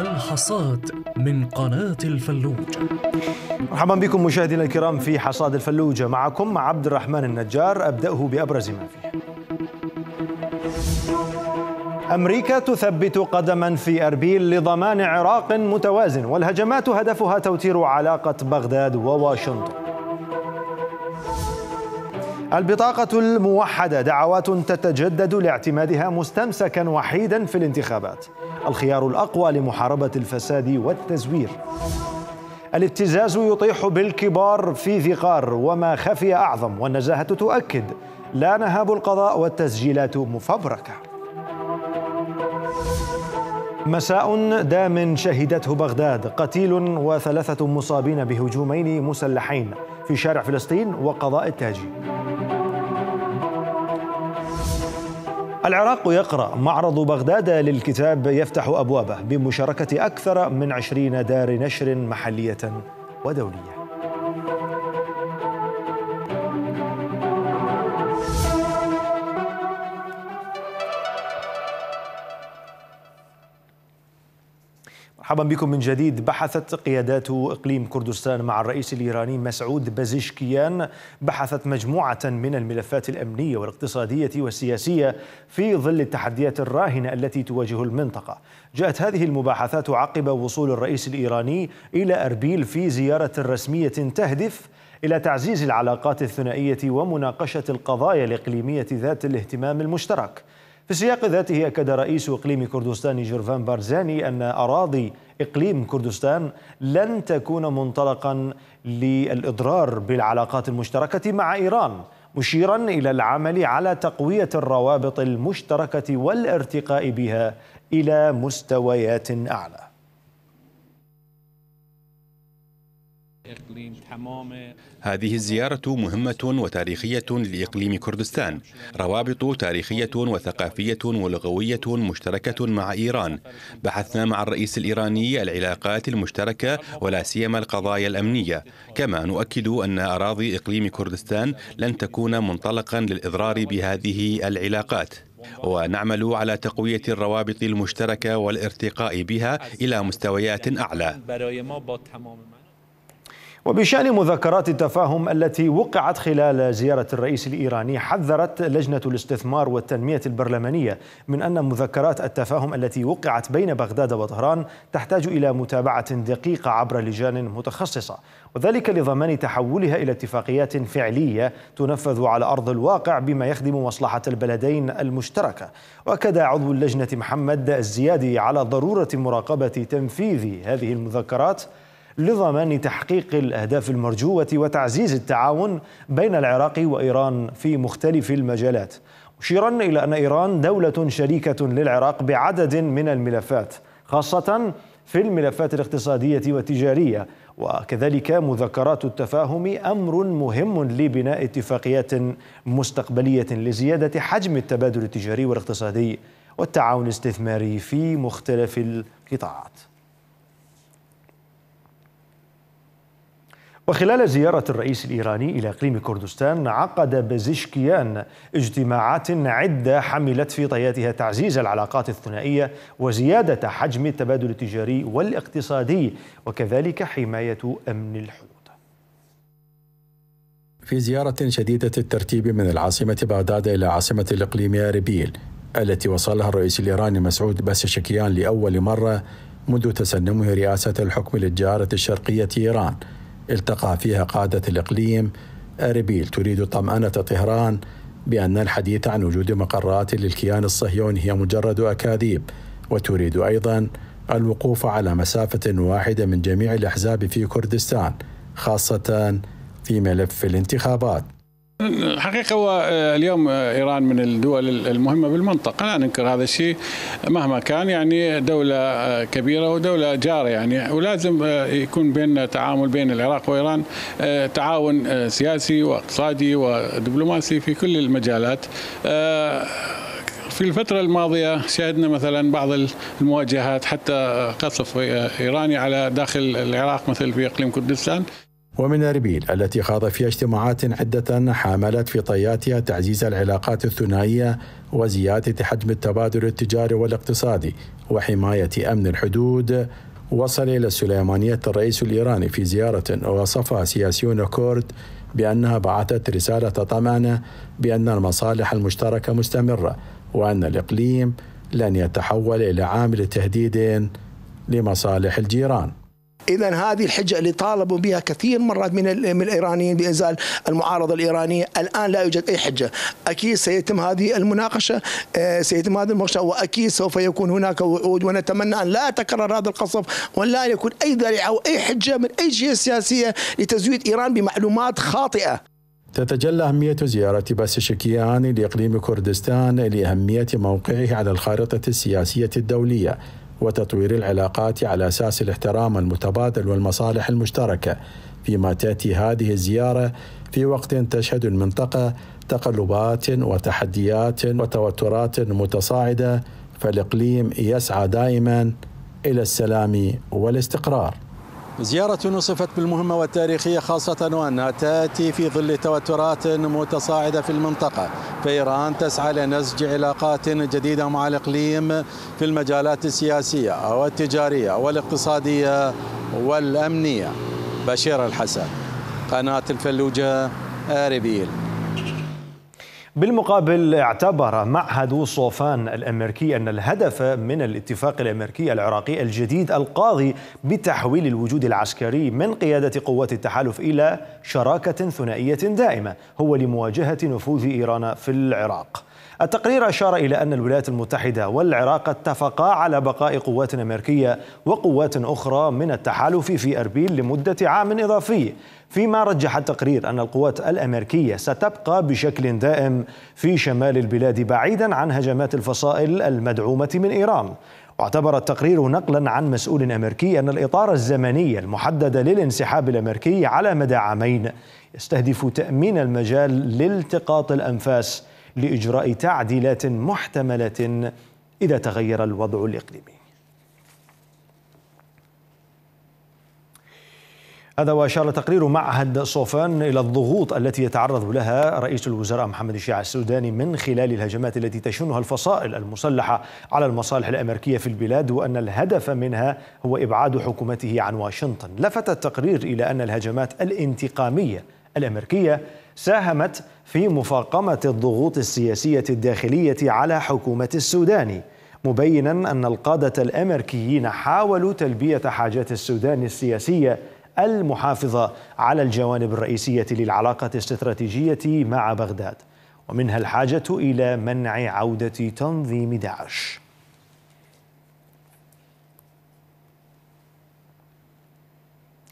الحصاد من قناة الفلوج مرحبا بكم مشاهدينا الكرام في حصاد الفلوجة معكم عبد الرحمن النجار أبدأه بأبرز ما فيه أمريكا تثبت قدما في أربيل لضمان عراق متوازن والهجمات هدفها توتير علاقة بغداد وواشنطن البطاقة الموحدة دعوات تتجدد لاعتمادها مستمسكا وحيدا في الانتخابات الخيار الأقوى لمحاربة الفساد والتزوير الابتزاز يطيح بالكبار في ذقار وما خفي أعظم والنزاهة تؤكد لا نهاب القضاء والتسجيلات مفبركة مساء دام شهدته بغداد قتيل وثلاثة مصابين بهجومين مسلحين في شارع فلسطين وقضاء التاجي العراق يقرأ معرض بغداد للكتاب يفتح أبوابه بمشاركة أكثر من عشرين دار نشر محلية ودولية مرحبا بكم من جديد بحثت قيادات اقليم كردستان مع الرئيس الايراني مسعود بازيشكيان بحثت مجموعه من الملفات الامنيه والاقتصاديه والسياسيه في ظل التحديات الراهنه التي تواجه المنطقه. جاءت هذه المباحثات عقب وصول الرئيس الايراني الى اربيل في زياره رسميه تهدف الى تعزيز العلاقات الثنائيه ومناقشه القضايا الاقليميه ذات الاهتمام المشترك. في السياق ذاته أكد رئيس إقليم كردستان جيرفان بارزاني أن أراضي إقليم كردستان لن تكون منطلقا للإضرار بالعلاقات المشتركة مع إيران مشيرا إلى العمل على تقوية الروابط المشتركة والارتقاء بها إلى مستويات أعلى هذه الزيارة مهمة وتاريخية لإقليم كردستان روابط تاريخية وثقافية ولغوية مشتركة مع إيران بحثنا مع الرئيس الإيراني العلاقات المشتركة ولا سيما القضايا الأمنية كما نؤكد أن أراضي إقليم كردستان لن تكون منطلقا للإضرار بهذه العلاقات ونعمل على تقوية الروابط المشتركة والارتقاء بها إلى مستويات أعلى وبشان مذكرات التفاهم التي وقعت خلال زياره الرئيس الايراني حذرت لجنه الاستثمار والتنميه البرلمانيه من ان مذكرات التفاهم التي وقعت بين بغداد وطهران تحتاج الى متابعه دقيقه عبر لجان متخصصه وذلك لضمان تحولها الى اتفاقيات فعليه تنفذ على ارض الواقع بما يخدم مصلحه البلدين المشتركه واكد عضو اللجنه محمد الزيادي على ضروره مراقبه تنفيذ هذه المذكرات لضمان تحقيق الأهداف المرجوة وتعزيز التعاون بين العراق وإيران في مختلف المجالات مشيرا إلى أن إيران دولة شريكة للعراق بعدد من الملفات خاصة في الملفات الاقتصادية والتجارية وكذلك مذكرات التفاهم أمر مهم لبناء اتفاقيات مستقبلية لزيادة حجم التبادل التجاري والاقتصادي والتعاون الاستثماري في مختلف القطاعات وخلال زيارة الرئيس الإيراني إلى إقليم كردستان عقد بزشكيان اجتماعات عدة حملت في طياتها تعزيز العلاقات الثنائية وزيادة حجم التبادل التجاري والاقتصادي وكذلك حماية أمن الحدود في زيارة شديدة الترتيب من العاصمة بغداد إلى عاصمة الإقليم أربيل التي وصلها الرئيس الإيراني مسعود باسشكيان لأول مرة منذ تسلمه رئاسة الحكم للجارة الشرقية إيران التقى فيها قادة الإقليم أربيل تريد طمأنة طهران بأن الحديث عن وجود مقرات للكيان الصهيوني هي مجرد أكاذيب وتريد أيضا الوقوف على مسافة واحدة من جميع الأحزاب في كردستان خاصة في ملف الانتخابات الحقيقة هو آه، اليوم آه، إيران من الدول المهمة بالمنطقة لا ننكر هذا الشيء مهما كان يعني دولة آه، كبيرة ودولة جارة يعني ولازم يكون بيننا تعامل بين العراق وإيران تعاون سياسي واقتصادي ودبلوماسي في كل المجالات في الفترة الماضية شاهدنا مثلا بعض المواجهات حتى قصف إيراني على داخل العراق مثل في إقليم كردستان ومن اربيل التي خاض فيها اجتماعات عده حاملت في طياتها تعزيز العلاقات الثنائيه وزياده حجم التبادل التجاري والاقتصادي وحمايه امن الحدود وصل الى السليمانيه الرئيس الايراني في زياره وصفها سياسيون كورد بانها بعثت رساله طمانه بان المصالح المشتركه مستمره وان الاقليم لن يتحول الى عامل تهديد لمصالح الجيران اذا هذه الحجه اللي طالبوا بها كثير مرات من من الايرانيين بازال المعارضه الايرانيه الان لا يوجد اي حجه اكيد سيتم هذه المناقشه آه، سيتم هذا المناقشه واكيد سوف يكون هناك وعود ونتمنى ان لا تكرر هذا القصف ولا يكون اي ذريعه او اي حجه من اي جهه سياسيه لتزويد ايران بمعلومات خاطئه تتجلى أهمية زيارة باس شكيان لإقليم كردستان لأهمية موقعه على الخارطة السياسية الدولية وتطوير العلاقات على اساس الاحترام المتبادل والمصالح المشتركه فيما تاتي هذه الزياره في وقت تشهد المنطقه تقلبات وتحديات وتوترات متصاعده فالاقليم يسعى دائما الى السلام والاستقرار زيارة وصفت بالمهمة والتاريخية خاصة وأنها تأتي في ظل توترات متصاعدة في المنطقة فإيران تسعى لنسج علاقات جديدة مع الإقليم في المجالات السياسية والتجارية والاقتصادية والأمنية بشير الحسن قناة الفلوجة أربيل بالمقابل اعتبر معهد صوفان الامريكي ان الهدف من الاتفاق الامريكي العراقي الجديد القاضي بتحويل الوجود العسكري من قياده قوات التحالف الى شراكه ثنائيه دائمه هو لمواجهه نفوذ ايران في العراق. التقرير أشار إلى أن الولايات المتحدة والعراق اتفقا على بقاء قوات أمريكية وقوات أخرى من التحالف في أربيل لمدة عام إضافي فيما رجح التقرير أن القوات الأمريكية ستبقى بشكل دائم في شمال البلاد بعيدا عن هجمات الفصائل المدعومة من إيران واعتبر التقرير نقلا عن مسؤول امريكي ان الاطار الزمني المحدد للانسحاب الامريكي على مدى عامين يستهدف تامين المجال لالتقاط الانفاس لاجراء تعديلات محتمله اذا تغير الوضع الاقليمي هذا وأشار تقرير معهد صوفان إلى الضغوط التي يتعرض لها رئيس الوزراء محمد الشيع السوداني من خلال الهجمات التي تشنها الفصائل المسلحة على المصالح الأمريكية في البلاد وأن الهدف منها هو إبعاد حكومته عن واشنطن لفت التقرير إلى أن الهجمات الانتقامية الأمريكية ساهمت في مفاقمة الضغوط السياسية الداخلية على حكومة السوداني مبينا أن القادة الأمريكيين حاولوا تلبية حاجات السودان السياسية المحافظة على الجوانب الرئيسية للعلاقة الاستراتيجية مع بغداد ومنها الحاجة إلى منع عودة تنظيم داعش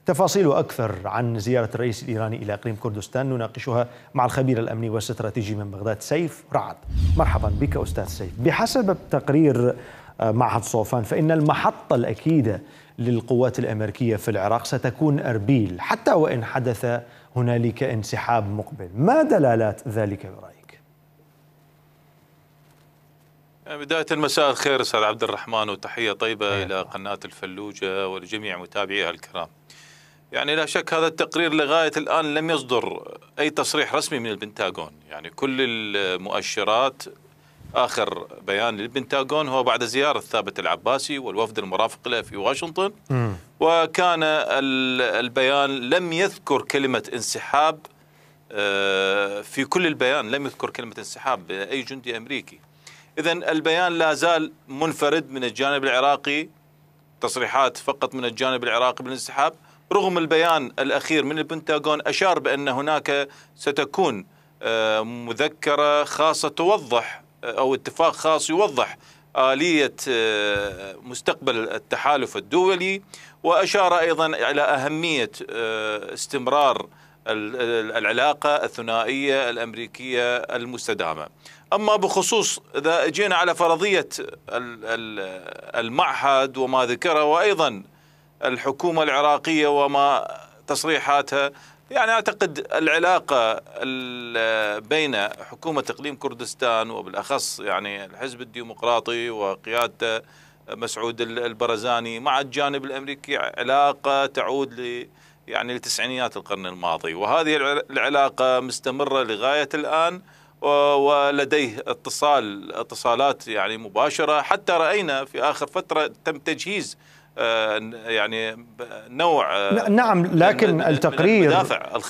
تفاصيل أكثر عن زيارة الرئيس الإيراني إلى إقليم كردستان نناقشها مع الخبير الأمني والاستراتيجي من بغداد سيف رعد مرحبا بك أستاذ سيف بحسب تقرير آه، معهد صوفان فإن المحطة الأكيدة للقوات الامريكيه في العراق ستكون اربيل حتى وان حدث هنالك انسحاب مقبل، ما دلالات ذلك برايك؟ يعني بداية المساء الخير استاذ عبد الرحمن وتحية طيبة نعم. إلى قناة الفلوجة ولجميع متابعيها الكرام. يعني لا شك هذا التقرير لغاية الآن لم يصدر أي تصريح رسمي من البنتاغون، يعني كل المؤشرات اخر بيان للبنتاغون هو بعد زياره ثابت العباسي والوفد المرافق له في واشنطن م. وكان البيان لم يذكر كلمه انسحاب آه، في كل البيان لم يذكر كلمه انسحاب اي جندي امريكي اذا البيان لا زال منفرد من الجانب العراقي تصريحات فقط من الجانب العراقي بالانسحاب رغم البيان الاخير من البنتاغون اشار بان هناك ستكون آه، مذكره خاصه توضح أو اتفاق خاص يوضح آلية آه، مستقبل التحالف الدولي وأشار أيضا إلى أهمية آه، استمرار العلاقة الثنائية الأمريكية المستدامة أما بخصوص إذا جينا على فرضية المعهد وما ذكره وأيضا الحكومة العراقية وما تصريحاتها يعني اعتقد العلاقه بين حكومه اقليم كردستان وبالاخص يعني الحزب الديمقراطي وقيادته مسعود البرزاني مع الجانب الامريكي علاقه تعود ل يعني لتسعينيات القرن الماضي وهذه العلاقه مستمره لغايه الان ولديه اتصال اتصالات يعني مباشره حتى راينا في اخر فتره تم تجهيز آه، يعني نوع آه، نعم لكن التقرير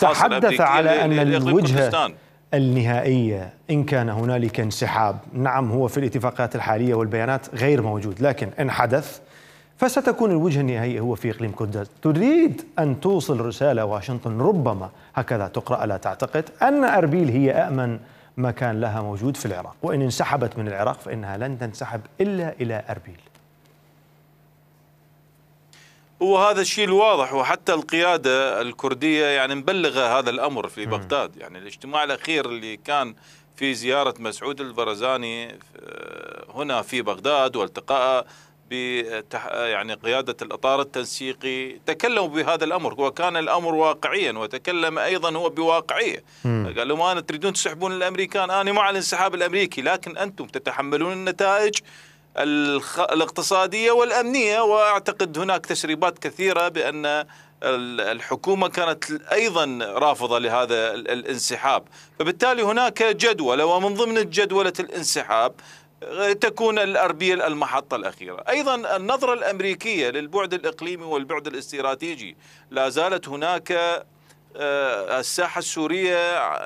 تحدث على أن الوجهة النهائية إن كان هنالك انسحاب نعم هو في الاتفاقات الحالية والبيانات غير موجود لكن إن حدث فستكون الوجهة النهائية هو في إقليم كردستان تريد أن توصل رسالة واشنطن ربما هكذا تقرأ لا تعتقد أن أربيل هي أأمن مكان لها موجود في العراق وإن انسحبت من العراق فإنها لن تنسحب إلا إلى أربيل هو هذا الشيء الواضح وحتى القيادة الكردية يعني مبلغة هذا الأمر في بغداد يعني الاجتماع الأخير اللي كان في زيارة مسعود البرزاني آه، هنا في بغداد والتقاء ب يعني قيادة الإطار التنسيقي تكلموا بهذا الأمر وكان الأمر واقعيا وتكلم أيضا هو بواقعية قال لهم أنا تريدون تسحبون الأمريكان أنا مع الانسحاب الأمريكي لكن أنتم تتحملون النتائج الاقتصادية والأمنية وأعتقد هناك تسريبات كثيرة بأن الحكومة كانت أيضا رافضة لهذا الانسحاب فبالتالي هناك جدولة ومن ضمن جدولة الانسحاب آه، تكون الأربيل المحطة الأخيرة أيضا النظرة الأمريكية للبعد الإقليمي والبعد الاستراتيجي لا زالت هناك آه، الساحة السورية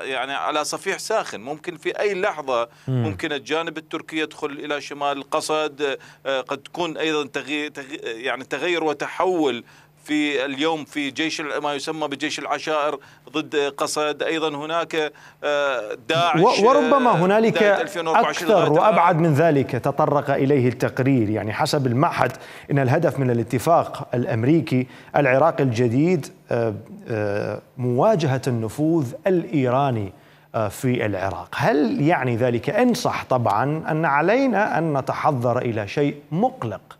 يعني على صفيح ساخن ممكن في أي لحظة ممكن الجانب التركي يدخل إلى شمال القصد آه، قد تكون أيضا تغيير يعني تغير وتحول في اليوم في جيش ما يسمى بجيش العشائر ضد قصد ايضا هناك آه، داعش وربما آه، هنالك اكثر وابعد من ذلك تطرق اليه التقرير يعني حسب المعهد ان الهدف من الاتفاق الامريكي العراقي الجديد آه، مواجهه النفوذ الايراني في العراق هل يعني ذلك انصح طبعا ان علينا ان نتحضر الى شيء مقلق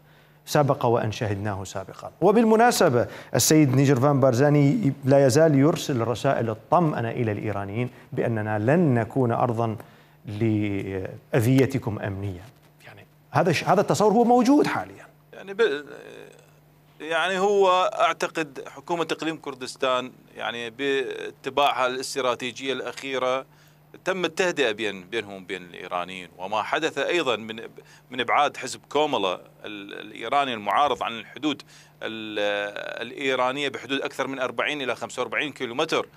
سبق وأن شهدناه سابقا وبالمناسبة السيد نيجرفان بارزاني لا يزال يرسل رسائل الطمأنة إلى الإيرانيين بأننا لن نكون أرضا لأذيتكم أمنيا يعني هذا هذا التصور هو موجود حاليا يعني ب... يعني هو اعتقد حكومه اقليم كردستان يعني باتباعها الاستراتيجيه الاخيره تم التهدئه بين بينهم وبين الايرانيين وما حدث ايضا من من ابعاد حزب كوملا الايراني المعارض عن الحدود الايرانيه بحدود اكثر من 40 الى 45 كيلومتر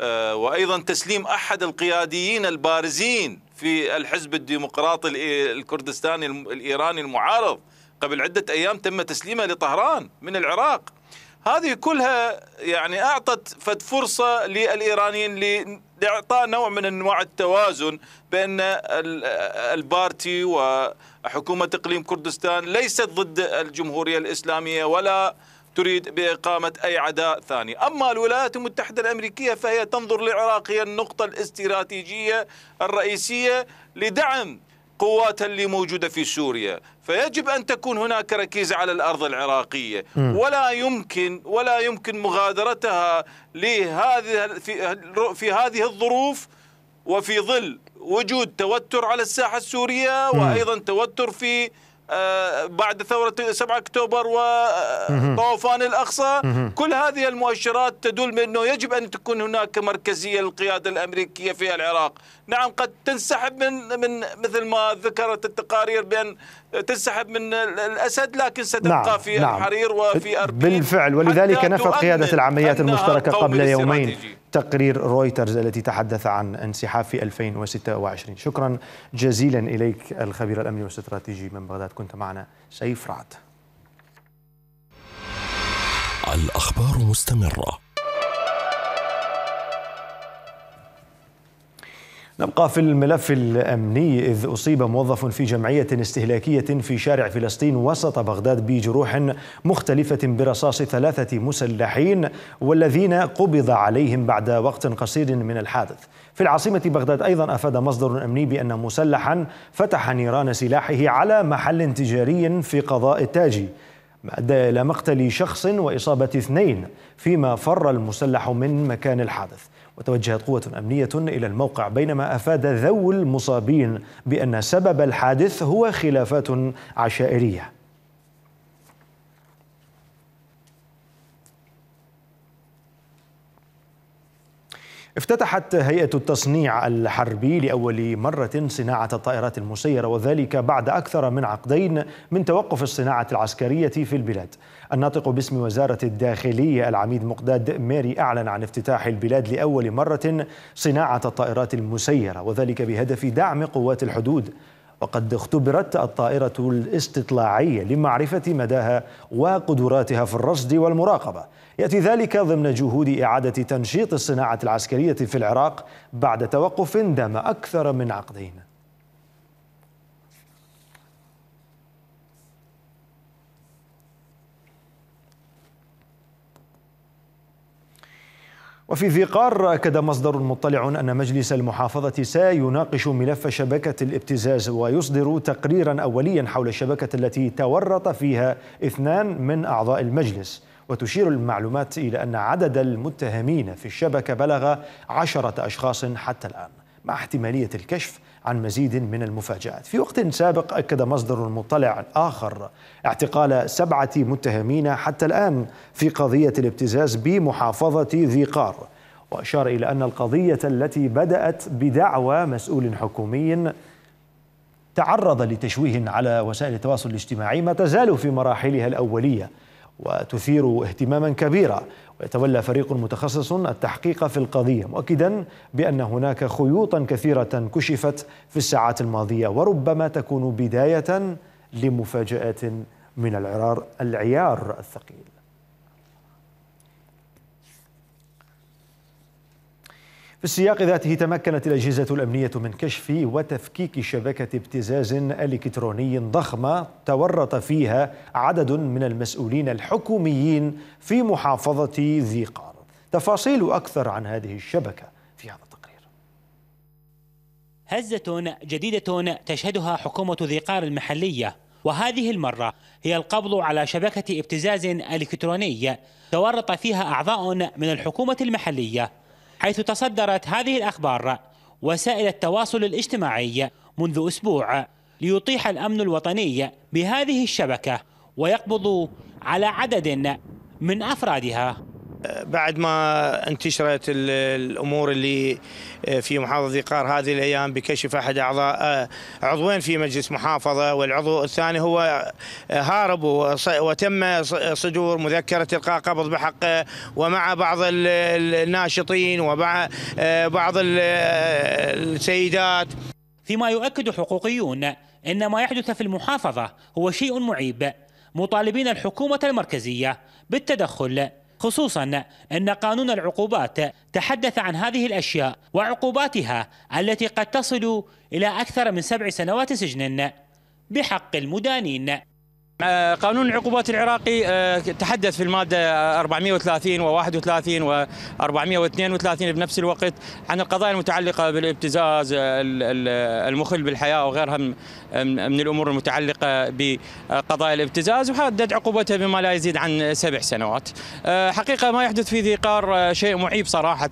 آه، وايضا تسليم احد القياديين البارزين في الحزب الديمقراطي الكردستاني الايراني المعارض قبل عده ايام تم تسليمه لطهران من العراق هذه كلها يعني اعطت فد فرصه للايرانيين لاعطاء نوع من انواع التوازن بين البارتي وحكومه اقليم كردستان ليست ضد الجمهوريه الاسلاميه ولا تريد بإقامة أي عداء ثاني أما الولايات المتحدة الأمريكية فهي تنظر للعراق هي النقطة الاستراتيجية الرئيسية لدعم قوات اللي موجودة في سوريا فيجب أن تكون هناك ركيزة على الأرض العراقية ولا يمكن ولا يمكن مغادرتها لهذه في, في هذه الظروف وفي ظل وجود توتر على الساحة السورية وأيضا توتر في آه، بعد ثورة 7 أكتوبر وطوفان الأقصى كل هذه المؤشرات تدل بأنه يجب أن تكون هناك مركزية للقيادة الأمريكية في العراق نعم قد تنسحب من, من مثل ما ذكرت التقارير بأن تنسحب من الأسد لكن ستبقى نعم في نعم الحرير وفي أربيل بالفعل ولذلك نفت قيادة العمليات المشتركة قبل يومين تقرير رويترز التي تحدث عن انسحاب في 2026 شكرا جزيلا إليك الخبير الأمني والاستراتيجي من بغداد كنت معنا سيف رعد الأخبار مستمرة نبقى في الملف الامني اذ اصيب موظف في جمعيه استهلاكيه في شارع فلسطين وسط بغداد بجروح مختلفه برصاص ثلاثه مسلحين والذين قبض عليهم بعد وقت قصير من الحادث. في العاصمه بغداد ايضا افاد مصدر امني بان مسلحا فتح نيران سلاحه على محل تجاري في قضاء التاجي. ما ادى الى مقتل شخص واصابه اثنين فيما فر المسلح من مكان الحادث. وتوجهت قوة أمنية إلى الموقع بينما أفاد ذو المصابين بأن سبب الحادث هو خلافات عشائرية افتتحت هيئة التصنيع الحربي لأول مرة صناعة الطائرات المسيرة وذلك بعد أكثر من عقدين من توقف الصناعة العسكرية في البلاد الناطق باسم وزارة الداخلية العميد مقداد ميري أعلن عن افتتاح البلاد لأول مرة صناعة الطائرات المسيرة وذلك بهدف دعم قوات الحدود وقد اختبرت الطائرة الاستطلاعية لمعرفة مداها وقدراتها في الرصد والمراقبة يأتي ذلك ضمن جهود إعادة تنشيط الصناعة العسكرية في العراق بعد توقف دام أكثر من عقدين وفي ذي قار أكد مصدر مطلع أن مجلس المحافظة سيناقش ملف شبكة الابتزاز ويصدر تقريرا أوليا حول الشبكة التي تورط فيها اثنان من أعضاء المجلس وتشير المعلومات إلى أن عدد المتهمين في الشبكة بلغ عشرة أشخاص حتى الآن مع احتمالية الكشف عن مزيد من المفاجآت في وقت سابق أكد مصدر مطلع آخر اعتقال سبعة متهمين حتى الآن في قضية الابتزاز بمحافظة ذي قار وأشار إلى أن القضية التي بدأت بدعوى مسؤول حكومي تعرض لتشويه على وسائل التواصل الاجتماعي ما تزال في مراحلها الأولية وتثير اهتماما كبيرا ويتولى فريق متخصص التحقيق في القضية مؤكدا بأن هناك خيوطا كثيرة كشفت في الساعات الماضية وربما تكون بداية لمفاجآت من العرار العيار الثقيل في السياق ذاته تمكنت الأجهزة الأمنية من كشف وتفكيك شبكة ابتزاز إلكتروني ضخمة تورط فيها عدد من المسؤولين الحكوميين في محافظة ذي قار تفاصيل أكثر عن هذه الشبكة في هذا التقرير هزة جديدة تشهدها حكومة ذي قار المحلية وهذه المرة هي القبض على شبكة ابتزاز إلكتروني تورط فيها أعضاء من الحكومة المحلية حيث تصدرت هذه الأخبار وسائل التواصل الاجتماعي منذ أسبوع ليطيح الأمن الوطني بهذه الشبكة ويقبض على عدد من أفرادها بعد ما انتشرت الامور اللي آه، في محافظه قار هذه الايام بكشف احد اعضاء آه، عضوين في مجلس محافظه والعضو الثاني هو آه، هارب وتم صدور مذكره القاء قبض بحقه ومع بعض الناشطين ومع بعض السيدات فيما يؤكد حقوقيون ان ما يحدث في المحافظه هو شيء معيب مطالبين الحكومه المركزيه بالتدخل خصوصا أن قانون العقوبات تحدث عن هذه الأشياء وعقوباتها التي قد تصل إلى أكثر من سبع سنوات سجن بحق المدانين قانون العقوبات العراقي آه، تحدث في المادة 430 و31 و432 بنفس الوقت عن القضايا المتعلقة بالابتزاز آه، المخل بالحياة وغيرها من الأمور المتعلقة بقضايا الابتزاز وحدد عقوبتها بما لا يزيد عن سبع سنوات آه، حقيقة ما يحدث في ذي قار شيء معيب صراحة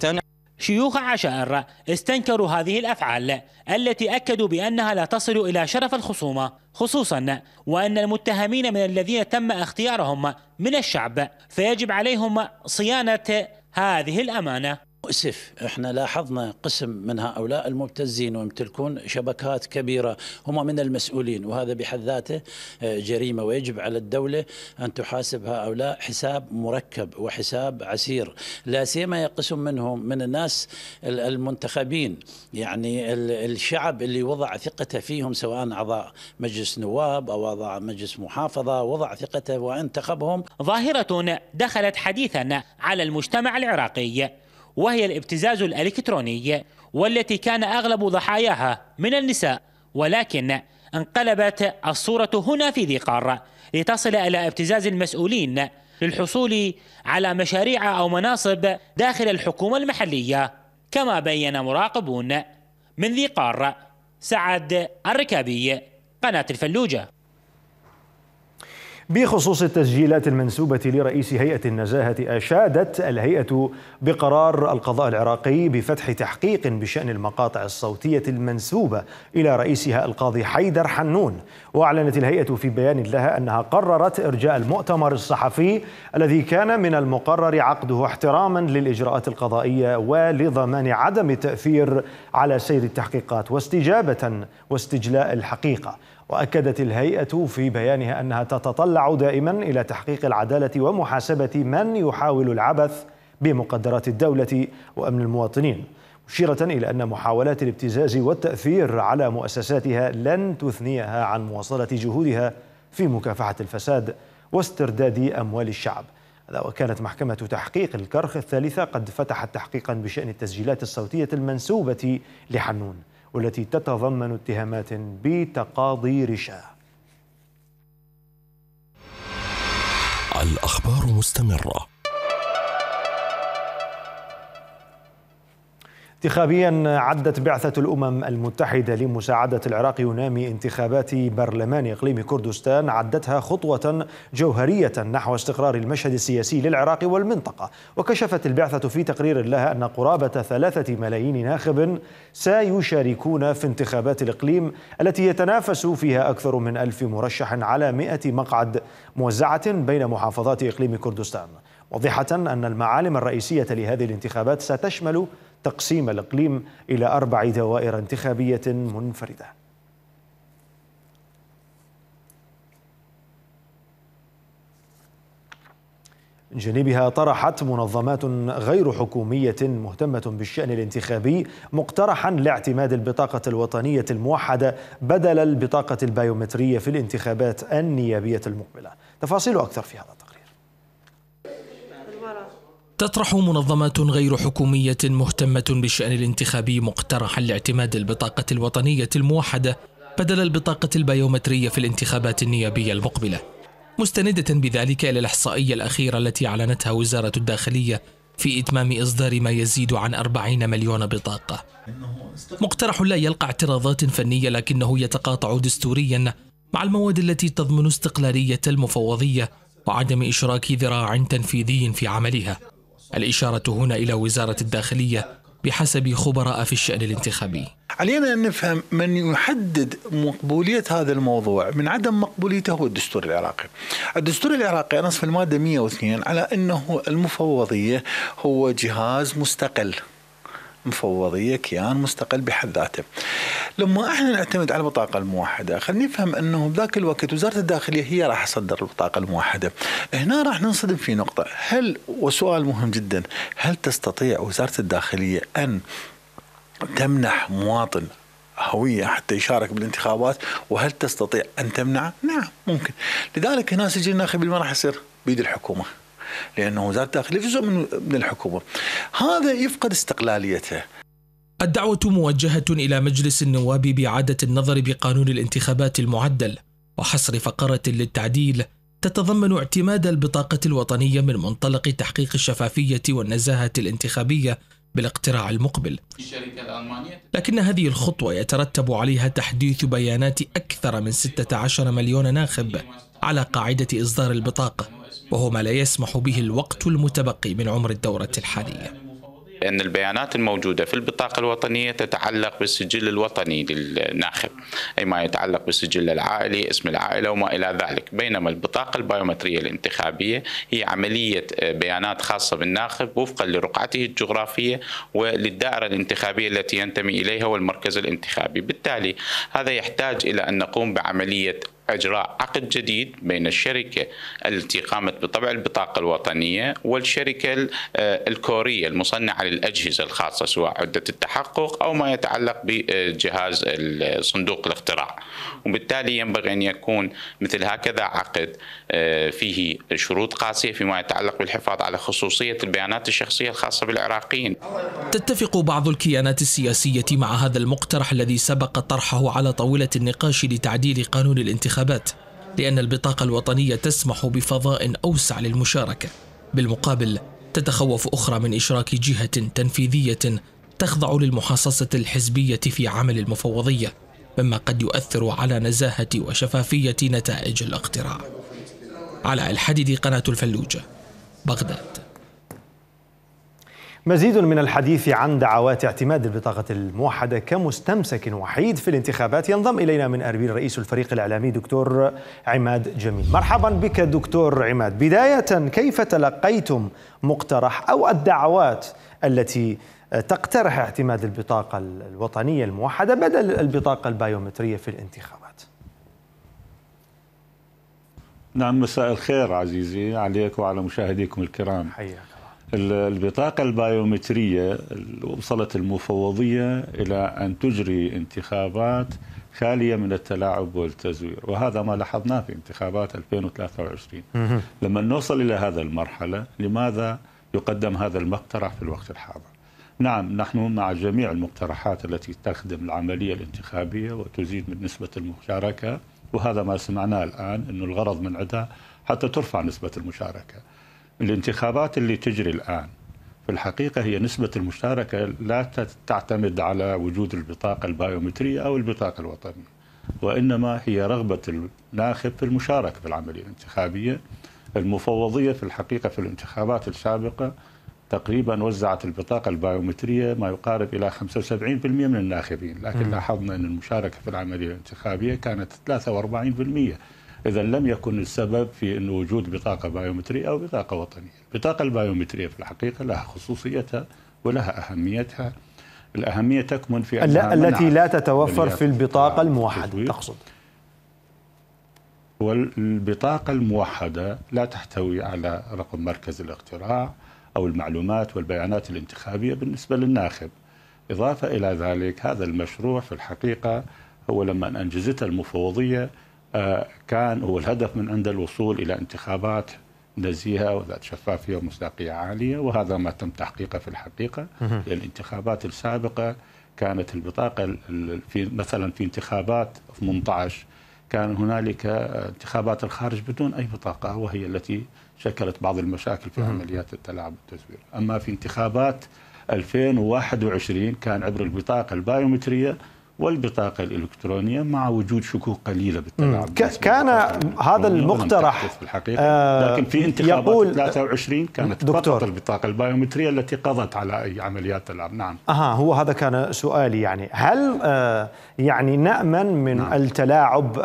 شيوخ عشائر استنكروا هذه الأفعال التي أكدوا بأنها لا تصل إلى شرف الخصومة خصوصا وأن المتهمين من الذين تم اختيارهم من الشعب فيجب عليهم صيانة هذه الأمانة مؤسف احنا لاحظنا قسم من هؤلاء المبتزين ويمتلكون شبكات كبيره هم من المسؤولين وهذا بحد ذاته آه، جريمه ويجب على الدوله ان تحاسب هؤلاء حساب مركب وحساب عسير لا سيما قسم منهم من الناس المنتخبين يعني الشعب اللي وضع ثقته فيهم سواء اعضاء مجلس نواب او اعضاء مجلس محافظه وضع ثقته وانتخبهم ظاهره دخلت حديثا على المجتمع العراقي وهي الابتزاز الالكتروني والتي كان اغلب ضحاياها من النساء ولكن انقلبت الصوره هنا في ذي قار لتصل الى ابتزاز المسؤولين للحصول على مشاريع او مناصب داخل الحكومه المحليه كما بين مراقبون من ذي قار سعد الركابي قناه الفلوجه بخصوص التسجيلات المنسوبة لرئيس هيئة النزاهة أشادت الهيئة بقرار القضاء العراقي بفتح تحقيق بشأن المقاطع الصوتية المنسوبة إلى رئيسها القاضي حيدر حنون وأعلنت الهيئة في بيان لها أنها قررت إرجاء المؤتمر الصحفي الذي كان من المقرر عقده احتراما للإجراءات القضائية ولضمان عدم التأثير على سير التحقيقات واستجابة واستجلاء الحقيقة واكدت الهيئه في بيانها انها تتطلع دائما الى تحقيق العداله ومحاسبه من يحاول العبث بمقدرات الدوله وامن المواطنين مشيره الى ان محاولات الابتزاز والتاثير على مؤسساتها لن تثنيها عن مواصله جهودها في مكافحه الفساد واسترداد اموال الشعب هذا وكانت محكمة تحقيق الكرخ الثالثة قد فتحت تحقيقا بشأن التسجيلات الصوتية المنسوبة لحنون والتي تتضمن اتهامات بتقاضي رشا الأخبار مستمرة انتخابيا عدت بعثة الأمم المتحدة لمساعدة العراق ينامي انتخابات برلمان إقليم كردستان عدتها خطوة جوهرية نحو استقرار المشهد السياسي للعراق والمنطقة وكشفت البعثة في تقرير لها أن قرابة ثلاثة ملايين ناخب سيشاركون في انتخابات الإقليم التي يتنافس فيها أكثر من ألف مرشح على مئة مقعد موزعة بين محافظات إقليم كردستان واضحة أن المعالم الرئيسية لهذه الانتخابات ستشمل تقسيم الإقليم إلى أربع دوائر انتخابية منفردة من جانبها طرحت منظمات غير حكومية مهتمة بالشأن الانتخابي مقترحا لاعتماد البطاقة الوطنية الموحدة بدل البطاقة البيومترية في الانتخابات النيابية المقبلة تفاصيل أكثر في هذا الطرح تطرح منظمات غير حكومية مهتمة بالشأن الانتخابي مقترحا لاعتماد البطاقة الوطنية الموحدة بدل البطاقة البيومترية في الانتخابات النيابية المقبلة مستندة بذلك إلى الإحصائية الأخيرة التي أعلنتها وزارة الداخلية في إتمام إصدار ما يزيد عن 40 مليون بطاقة مقترح لا يلقى اعتراضات فنية لكنه يتقاطع دستوريا مع المواد التي تضمن استقلالية المفوضية وعدم إشراك ذراع تنفيذي في عملها الإشارة هنا إلى وزارة الداخلية بحسب خبراء في الشأن الانتخابي علينا أن نفهم من يحدد مقبولية هذا الموضوع من عدم مقبوليته هو الدستور العراقي الدستور العراقي نص في المادة 102 على أنه المفوضية هو جهاز مستقل مفوضيه كيان مستقل بحد ذاته. لما احنا نعتمد على البطاقه الموحده خلينا نفهم انه بذاك الوقت وزاره الداخليه هي راح تصدر البطاقه الموحده. هنا راح ننصدم في نقطه، هل وسؤال مهم جدا، هل تستطيع وزاره الداخليه ان تمنح مواطن هوية حتى يشارك بالانتخابات وهل تستطيع أن تمنع؟ نعم ممكن لذلك هنا سجل الناخبي ما راح يصير بيد الحكومة لأنه وزارة الداخلية جزء من الحكومة هذا يفقد استقلاليته الدعوة موجهة إلى مجلس النواب بإعادة النظر بقانون الانتخابات المعدل وحصر فقرة للتعديل تتضمن اعتماد البطاقة الوطنية من منطلق تحقيق الشفافية والنزاهة الانتخابية بالاقتراع المقبل. لكن هذه الخطوة يترتب عليها تحديث بيانات أكثر من 16 مليون ناخب على قاعدة إصدار البطاقة. وهو ما لا يسمح به الوقت المتبقي من عمر الدورة الحالية لأن البيانات الموجودة في البطاقة الوطنية تتعلق بالسجل الوطني للناخب أي ما يتعلق بالسجل العائلي اسم العائلة وما إلى ذلك بينما البطاقة البيومترية الانتخابية هي عملية بيانات خاصة بالناخب وفقا لرقعته الجغرافية وللدائرة الانتخابية التي ينتمي إليها والمركز الانتخابي بالتالي هذا يحتاج إلى أن نقوم بعملية اجراء عقد جديد بين الشركه التي قامت بطبع البطاقه الوطنيه والشركه آه، الكوريه المصنعه للاجهزه الخاصه سواء عده التحقق او ما يتعلق بجهاز صندوق الاختراع وبالتالي ينبغي ان يكون مثل هكذا عقد آه، فيه شروط قاسيه فيما يتعلق بالحفاظ على خصوصيه البيانات الشخصيه الخاصه بالعراقيين تتفق بعض الكيانات السياسيه مع هذا المقترح الذي سبق طرحه على طاوله النقاش لتعديل قانون الانتخابات الانتخابات لأن البطاقة الوطنية تسمح بفضاء أوسع للمشاركة بالمقابل تتخوف أخرى من إشراك جهة تنفيذية تخضع للمحاصصة الحزبية في عمل المفوضية مما قد يؤثر على نزاهة وشفافية نتائج الاقتراع على الحديد قناة الفلوجة بغداد مزيد من الحديث عن دعوات اعتماد البطاقة الموحدة كمستمسك وحيد في الانتخابات ينضم إلينا من أربيل رئيس الفريق الإعلامي دكتور عماد جميل مرحبا بك دكتور عماد بداية كيف تلقيتم مقترح أو الدعوات التي تقترح اعتماد البطاقة الوطنية الموحدة بدل البطاقة البيومترية في الانتخابات نعم مساء الخير عزيزي عليك وعلى مشاهديكم الكرام حياك البطاقة البايومترية وصلت المفوضية إلى أن تجري انتخابات خالية من التلاعب والتزوير وهذا ما لاحظناه في انتخابات 2023 لما نوصل إلى هذا المرحلة لماذا يقدم هذا المقترح في الوقت الحاضر نعم نحن مع جميع المقترحات التي تخدم العملية الانتخابية وتزيد من نسبة المشاركة وهذا ما سمعناه الآن أن الغرض من عدها حتى ترفع نسبة المشاركة الانتخابات اللي تجري الآن في الحقيقة هي نسبة المشاركة لا تعتمد على وجود البطاقة البايومترية أو البطاقة الوطنية وإنما هي رغبة الناخب في المشاركة في العملية الانتخابية المفوضية في الحقيقة في الانتخابات السابقة تقريبا وزعت البطاقة البايومترية ما يقارب إلى 75% من الناخبين لكن لاحظنا أن المشاركة في العملية الانتخابية كانت 43% إذا لم يكن السبب في أن وجود بطاقة بايومترية أو بطاقة وطنية البطاقة البايومترية في الحقيقة لها خصوصيتها ولها أهميتها الأهمية تكمن في أنها التي لا تتوفر في البطاقة الموحدة تقصد والبطاقة الموحدة لا تحتوي على رقم مركز الاقتراع أو المعلومات والبيانات الانتخابية بالنسبة للناخب إضافة إلى ذلك هذا المشروع في الحقيقة هو لما أنجزته المفوضية كان هو الهدف من عند الوصول إلى انتخابات نزيهة وذات شفافية ومصداقية عالية وهذا ما تم تحقيقه في الحقيقة يعني الانتخابات السابقة كانت البطاقة في مثلا في انتخابات 18 كان هنالك آه، انتخابات الخارج بدون أي بطاقة وهي التي شكلت بعض المشاكل في عمليات التلاعب والتزوير أما في انتخابات 2021 كان عبر البطاقة البايومترية والبطاقة الإلكترونية مع وجود شكوك قليلة بالتلاعب كان هذا المقترح في الحقيقه آه، لكن في انتخابات آه، يقول 23 كانت دكتور فقط البطاقة البايومترية التي قضت على أي عمليات تلاعب نعم أها هو هذا كان سؤالي يعني هل آه، يعني نأمن من نعم. التلاعب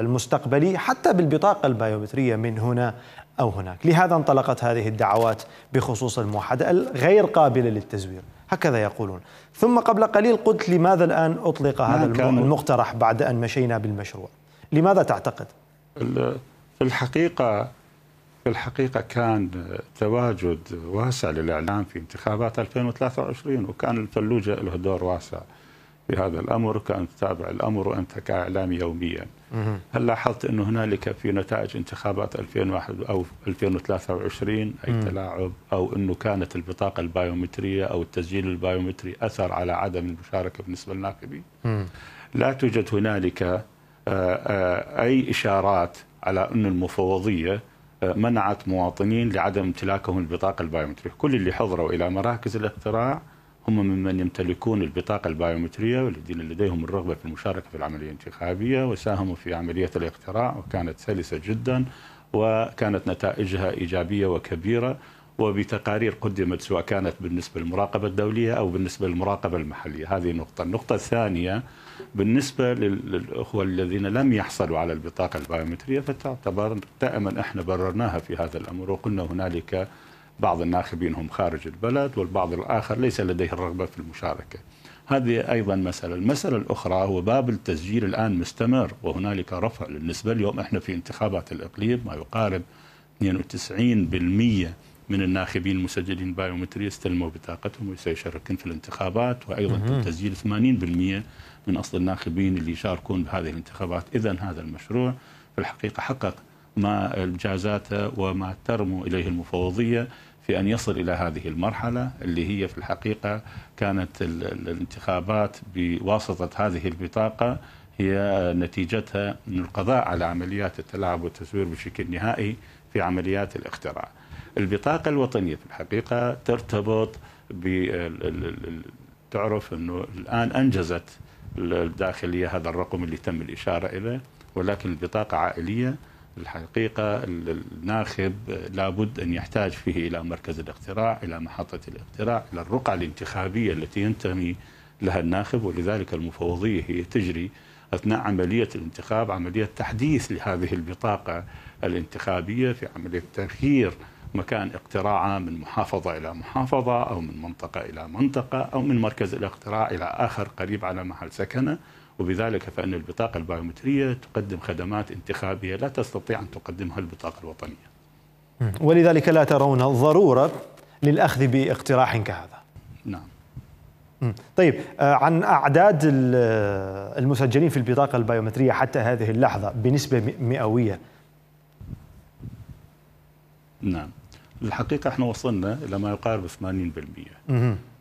المستقبلي حتى بالبطاقة البايومترية من هنا أو هناك لهذا انطلقت هذه الدعوات بخصوص الموحدة الغير قابلة للتزوير هكذا يقولون ثم قبل قليل قلت لماذا الآن أطلق هذا المقترح بعد أن مشينا بالمشروع لماذا تعتقد؟ في الحقيقة في الحقيقة كان تواجد واسع للإعلام في انتخابات 2023 وكان الفلوجة له دور واسع في هذا الامر كان تتابع الامر وانت كاعلامي يوميا هل لاحظت انه هنالك في نتائج انتخابات 2001 او 2023 اي تلاعب او انه كانت البطاقه البايومتريه او التسجيل البايومتري اثر على عدم المشاركه بالنسبه للناخبين؟ لا توجد هنالك آه، آه، اي اشارات على ان المفوضيه آه، منعت مواطنين لعدم امتلاكهم البطاقه البايومتريه، كل اللي حضروا الى مراكز الاقتراع هم أمم ممن يمتلكون البطاقة البايومترية والذين لديهم الرغبة في المشاركة في العملية الانتخابية وساهموا في عملية الاقتراع وكانت سلسة جدا وكانت نتائجها إيجابية وكبيرة وبتقارير قدمت سواء كانت بالنسبة للمراقبة الدولية أو بالنسبة للمراقبة المحلية هذه نقطة النقطة الثانية بالنسبة للأخوة الذين لم يحصلوا على البطاقة البايومترية فتعتبر دائما احنا بررناها في هذا الأمر وقلنا هنالك بعض الناخبين هم خارج البلد والبعض الآخر ليس لديه الرغبة في المشاركة هذه أيضا مسألة المسألة الأخرى هو باب التسجيل الآن مستمر وهنالك رفع للنسبة اليوم إحنا في انتخابات الإقليم ما يقارب 92% من الناخبين المسجلين بايومتري استلموا بطاقتهم وسيشاركون في الانتخابات وايضا تم تسجيل 80% من اصل الناخبين اللي يشاركون بهذه الانتخابات، اذا هذا المشروع في الحقيقه حقق ما انجازاته وما ترمو اليه المفوضيه في أن يصل إلى هذه المرحلة اللي هي في الحقيقة كانت الانتخابات بواسطة هذه البطاقة هي نتيجتها من القضاء على عمليات التلاعب والتزوير بشكل نهائي في عمليات الاختراع البطاقة الوطنية في الحقيقة ترتبط ب تعرف أنه الآن أنجزت الداخلية هذا الرقم اللي تم الإشارة إليه ولكن البطاقة عائلية الحقيقة الناخب لابد أن يحتاج فيه إلى مركز الاقتراع إلى محطة الاقتراع إلى الرقعة الانتخابية التي ينتمي لها الناخب ولذلك المفوضية هي تجري أثناء عملية الانتخاب عملية تحديث لهذه البطاقة الانتخابية في عملية تغيير مكان اقتراعه من محافظة إلى محافظة أو من منطقة إلى منطقة أو من مركز الاقتراع إلى آخر قريب على محل سكنه وبذلك فإن البطاقة البيومترية تقدم خدمات انتخابية لا تستطيع أن تقدمها البطاقة الوطنية ولذلك لا ترون ضروره للأخذ باقتراح كهذا نعم طيب آه، عن أعداد آه، المسجلين في البطاقة البيومترية حتى هذه اللحظة بنسبة مئوية نعم الحقيقة احنا وصلنا إلى ما يقارب 80%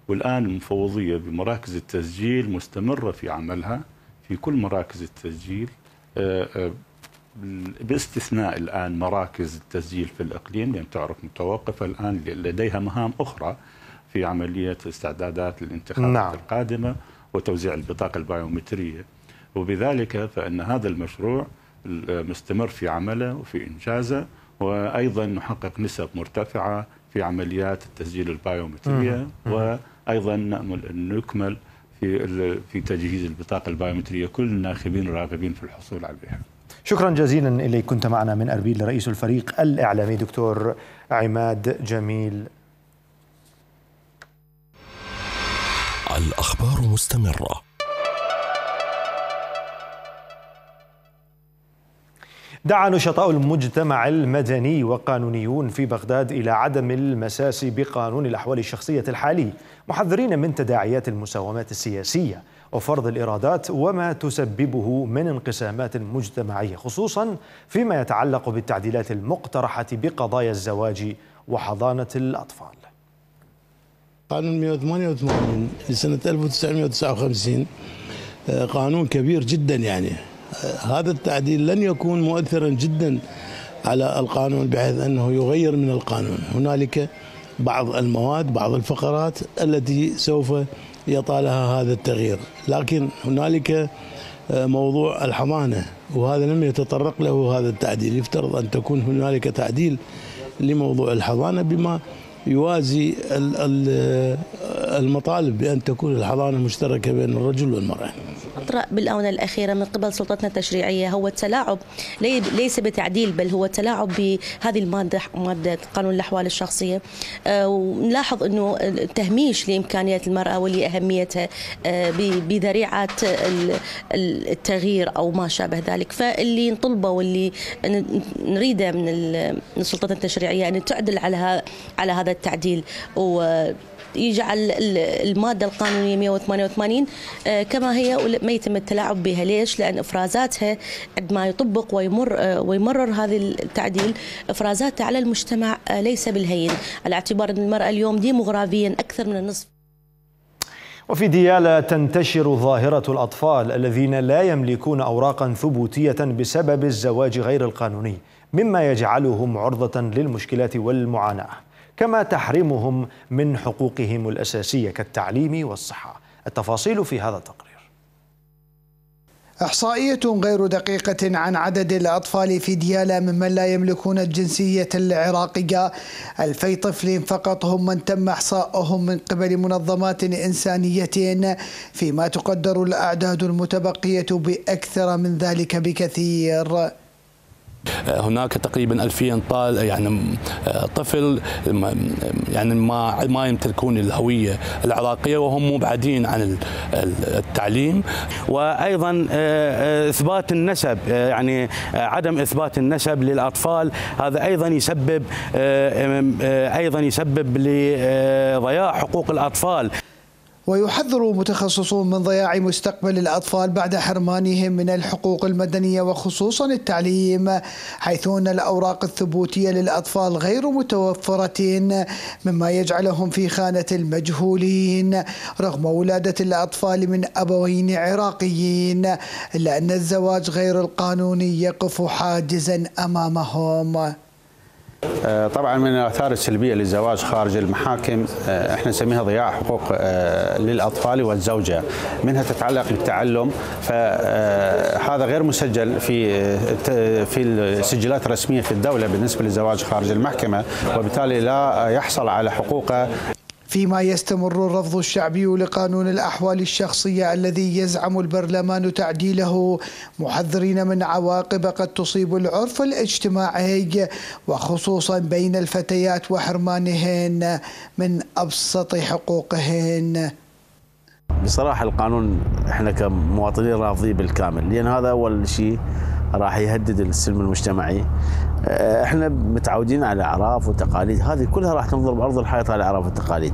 والآن المفوضية بمراكز التسجيل مستمرة في عملها في كل مراكز التسجيل آه، آه، باستثناء الآن مراكز التسجيل في الإقليم لأن تعرف متوقفة الآن لديها مهام أخرى في عملية استعدادات الانتخابات نعم. القادمة وتوزيع البطاقة البيومترية وبذلك فإن هذا المشروع مستمر في عمله وفي إنجازه وأيضا نحقق نسب مرتفعة في عمليات التسجيل البيومترية وأيضا نكمل في في تجهيز البطاقه البايومتريه كل الناخبين راغبين في الحصول عليها. شكرا جزيلا اليك كنت معنا من اربيل رئيس الفريق الاعلامي دكتور عماد جميل. الاخبار مستمره. دعا نشطاء المجتمع المدني وقانونيون في بغداد إلى عدم المساس بقانون الأحوال الشخصية الحالي محذرين من تداعيات المساومات السياسية وفرض الإيرادات وما تسببه من انقسامات مجتمعية خصوصا فيما يتعلق بالتعديلات المقترحة بقضايا الزواج وحضانة الأطفال قانون 188 لسنة 1959 آه، قانون كبير جدا يعني آه، هذا التعديل لن يكون مؤثرا جدا على القانون بحيث انه يغير من القانون هنالك بعض المواد بعض الفقرات التي سوف يطالها هذا التغيير لكن هنالك آه، موضوع الحضانة وهذا لم يتطرق له هذا التعديل يفترض أن تكون هنالك تعديل لموضوع الحضانة بما يوازي آه، المطالب بأن تكون الحضانة مشتركة بين الرجل والمرأة المطرأ بالآونة الأخيرة من قبل سلطتنا التشريعية هو التلاعب ليس بتعديل بل هو تلاعب بهذه المادة مادة قانون الأحوال الشخصية آه، ونلاحظ أنه تهميش لإمكانيات المرأة ولأهميتها آه، بذريعة التغيير أو ما شابه ذلك فاللي نطلبه واللي نريده من السلطات التشريعية أن تعدل على على هذا التعديل و يجعل الماده القانونيه 188 آه، كما هي ما يتم التلاعب بها ليش؟ لان افرازاتها عندما يطبق ويمر آه، ويمرر هذا التعديل افرازاته على المجتمع آه، ليس بالهين على اعتبار ان المراه اليوم ديموغرافيا اكثر من النصف وفي ديالى تنتشر ظاهرة الأطفال الذين لا يملكون أوراقا ثبوتية بسبب الزواج غير القانوني مما يجعلهم عرضة للمشكلات والمعاناة كما تحرمهم من حقوقهم الأساسية كالتعليم والصحة التفاصيل في هذا التقرير إحصائية غير دقيقة عن عدد الأطفال في ديالا ممن لا يملكون الجنسية العراقية ألفي طفل فقط هم من تم إحصاؤهم من قبل منظمات إنسانية فيما تقدر الأعداد المتبقية بأكثر من ذلك بكثير هناك تقريبا 2000 طال يعني طفل يعني ما ما يمتلكون الهويه العراقيه وهم مبعدين عن التعليم وايضا آه، آه، اثبات النسب آه، يعني عدم اثبات النسب للاطفال هذا ايضا يسبب ايضا يسبب لضياع حقوق الاطفال ويحذر متخصصون من ضياع مستقبل الأطفال بعد حرمانهم من الحقوق المدنية وخصوصا التعليم حيث أن الأوراق الثبوتية للأطفال غير متوفرة مما يجعلهم في خانة المجهولين رغم ولادة الأطفال من أبوين عراقيين إلا أن الزواج غير القانوني يقف حاجزا أمامهم آه، طبعا من الاثار السلبيه للزواج خارج المحاكم آه، احنا نسميها ضياع حقوق آه، للاطفال والزوجه منها تتعلق بالتعلم فهذا غير مسجل في في السجلات الرسميه في الدوله بالنسبه للزواج خارج المحكمه وبالتالي لا يحصل على حقوقه فيما يستمر الرفض الشعبي لقانون الأحوال الشخصية الذي يزعم البرلمان تعديله محذرين من عواقب قد تصيب العرف الاجتماعي وخصوصا بين الفتيات وحرمانهن من أبسط حقوقهن بصراحة القانون احنا كمواطنين رافضين بالكامل لأن هذا أول شيء راح يهدد السلم المجتمعي آه، احنا متعودين على اعراف وتقاليد هذه كلها راح تنظر بارض الحائط على اعراف والتقاليد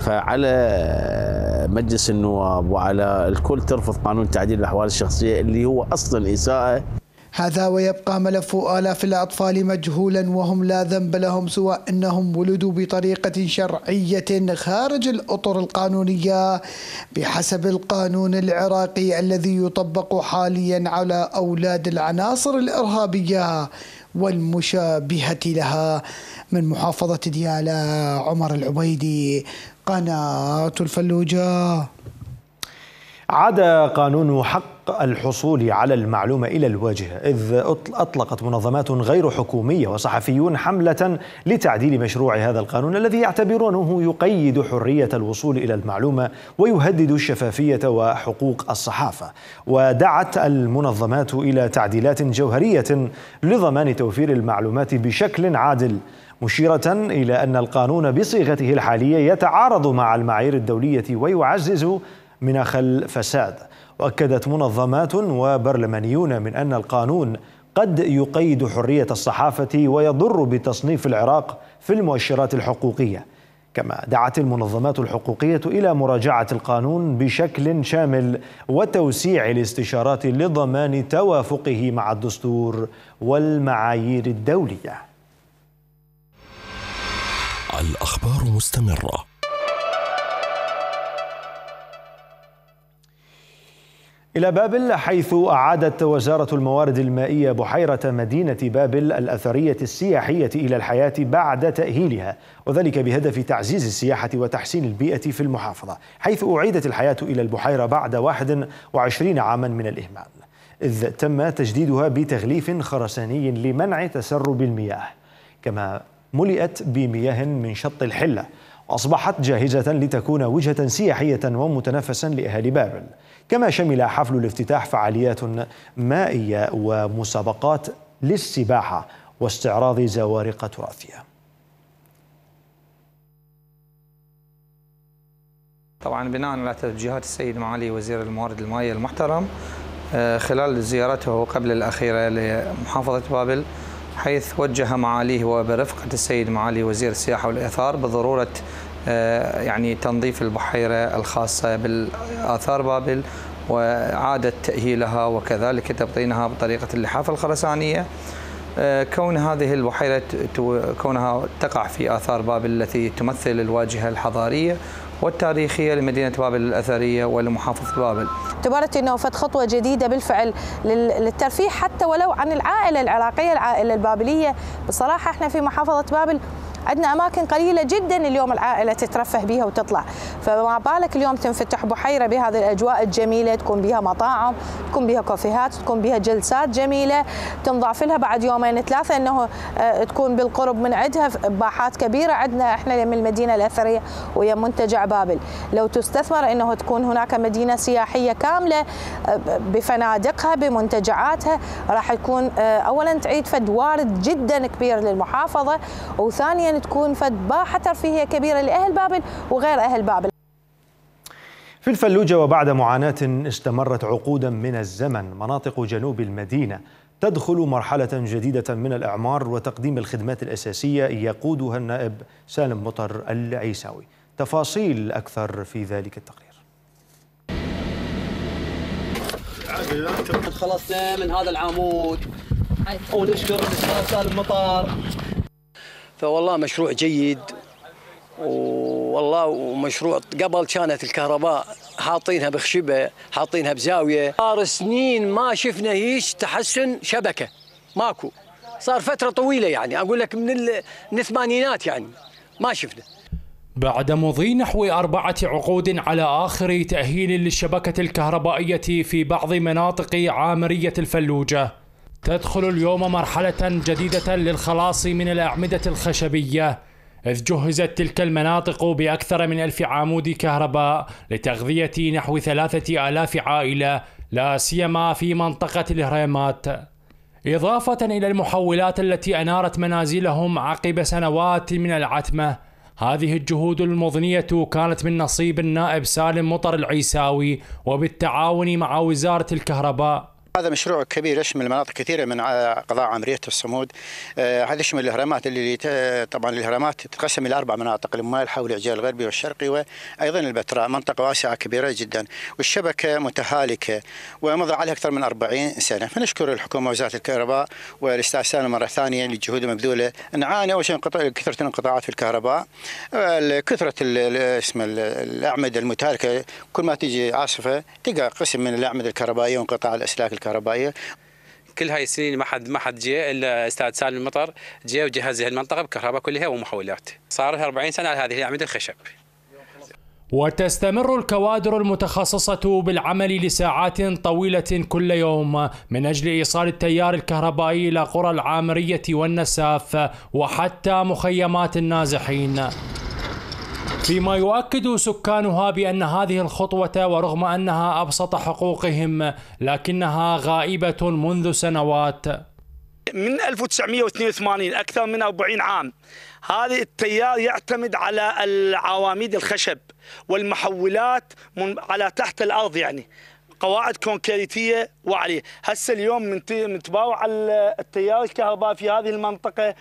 فعلى مجلس النواب وعلى الكل ترفض قانون تعديل الاحوال الشخصيه اللي هو اصلا اساءه هذا ويبقى ملف آلاف الأطفال مجهولا وهم لا ذنب لهم سوى أنهم ولدوا بطريقة شرعية خارج الأطر القانونية بحسب القانون العراقي الذي يطبق حاليا على أولاد العناصر الإرهابية والمشابهة لها من محافظة ديالى عمر العبيدي قناة الفلوجة عاد قانون حق الحصول على المعلومة إلى الواجهة إذ أطلقت منظمات غير حكومية وصحفيون حملة لتعديل مشروع هذا القانون الذي يعتبرونه يقيد حرية الوصول إلى المعلومة ويهدد الشفافية وحقوق الصحافة ودعت المنظمات إلى تعديلات جوهرية لضمان توفير المعلومات بشكل عادل مشيرة إلى أن القانون بصيغته الحالية يتعارض مع المعايير الدولية ويعزز من خل فساد واكدت منظمات وبرلمانيون من ان القانون قد يقيد حريه الصحافه ويضر بتصنيف العراق في المؤشرات الحقوقيه كما دعت المنظمات الحقوقيه الى مراجعه القانون بشكل شامل وتوسيع الاستشارات لضمان توافقه مع الدستور والمعايير الدوليه الاخبار مستمره إلى بابل حيث أعادت وزارة الموارد المائية بحيرة مدينة بابل الأثرية السياحية إلى الحياة بعد تأهيلها وذلك بهدف تعزيز السياحة وتحسين البيئة في المحافظة حيث أعيدت الحياة إلى البحيرة بعد 21 عاما من الإهمال إذ تم تجديدها بتغليف خرساني لمنع تسرب المياه كما ملئت بمياه من شط الحلة وأصبحت جاهزة لتكون وجهة سياحية ومتنفسا لأهالي بابل كما شمل حفل الافتتاح فعاليات مائية ومسابقات للسباحة واستعراض زوارق تراثية طبعا بناء على توجيهات السيد معالي وزير الموارد المائية المحترم آه، خلال زيارته قبل الأخيرة لمحافظة بابل حيث وجه معاليه وبرفقة السيد معالي وزير السياحة والإثار بضرورة آه، يعني تنظيف البحيرة الخاصة بالآثار بابل وإعادة تأهيلها وكذلك تبطينها بطريقة اللحاف الخرسانية آه، كون هذه البحيرة كونها تقع في آثار بابل التي تمثل الواجهة الحضارية والتاريخية لمدينة بابل الأثرية ولمحافظة بابل اعتبرت أنه فد خطوة جديدة بالفعل للترفيه حتى ولو عن العائلة العراقية العائلة البابلية بصراحة احنا في محافظة بابل عندنا اماكن قليله جدا اليوم العائله تترفه بها وتطلع فما بالك اليوم تنفتح بحيره بهذه الاجواء الجميله تكون بها مطاعم تكون بها كافيهات تكون بها جلسات جميله تنضاف لها بعد يومين ثلاثه انه آه، تكون بالقرب من عندها باحات كبيره عندنا احنا من المدينه الاثريه ويا منتجع بابل لو تستثمر انه تكون هناك مدينه سياحيه كامله آه، بفنادقها بمنتجعاتها راح تكون آه، اولا تعيد فد وارد جدا كبير للمحافظه وثانيا كمان تكون باحه ترفيهية كبيرة لأهل بابل وغير أهل بابل في الفلوجة وبعد معاناة استمرت عقودا من الزمن مناطق جنوب المدينة تدخل مرحلة جديدة من الإعمار وتقديم الخدمات الأساسية يقودها النائب سالم مطر العيساوي تفاصيل أكثر في ذلك التقرير خلصنا من هذا العمود ونشكر الاستاذ سالم مطر فوالله مشروع جيد والله ومشروع قبل كانت الكهرباء حاطينها بخشبه حاطينها بزاويه صار سنين ما شفنا هيش تحسن شبكه ماكو صار فتره طويله يعني اقول لك من الثمانينات يعني ما شفنا بعد مضي نحو أربعة عقود على آخر تأهيل للشبكة الكهربائية في بعض مناطق عامرية الفلوجة تدخل اليوم مرحلة جديدة للخلاص من الأعمدة الخشبية إذ جهزت تلك المناطق بأكثر من ألف عمود كهرباء لتغذية نحو ثلاثة آلاف عائلة لا سيما في منطقة الهريمات إضافة إلى المحولات التي أنارت منازلهم عقب سنوات من العتمة هذه الجهود المضنية كانت من نصيب النائب سالم مطر العيساوي وبالتعاون مع وزارة الكهرباء هذا مشروع كبير يشمل مناطق كثيرة من قضاء عمرية الصمود آه، هذا يشمل الهرمات اللي طبعا الهرمات تتقسم إلى أربع مناطق حول العجال الغربي والشرقي وأيضا البتراء منطقة واسعة كبيرة جدا والشبكة متهالكة ومضى عليها أكثر من 40 سنة فنشكر الحكومة وزارة الكهرباء والأستاذ سالم مرة ثانية للجهود المبذولة نعاني أول شيء كثرة الانقطاعات في الكهرباء كثرة اسم الأعمدة المتهالكة كل ما تجي عاصفة تلقى قسم من الأعمدة الكهربائية وانقطاع الأسلاك الكهربائية الكهربائيه كل هاي السنين ما حد ما حد جاء الا استاذ سالم المطر جاء وجهز المنطقه بكهرباء كلها ومحولات صار لها 40 سنه على هذه الاعمده الخشب وتستمر الكوادر المتخصصة بالعمل لساعات طويلة كل يوم من أجل إيصال التيار الكهربائي إلى قرى العامرية والنساف وحتى مخيمات النازحين فيما يؤكد سكانها بأن هذه الخطوة ورغم أنها أبسط حقوقهم لكنها غائبة منذ سنوات من 1982 أكثر من 40 عام هذا التيار يعتمد على العواميد الخشب والمحولات من على تحت الأرض يعني قواعد كونكريتيه وعليه هسه اليوم من تباوع التيار الكهرباء في هذه المنطقه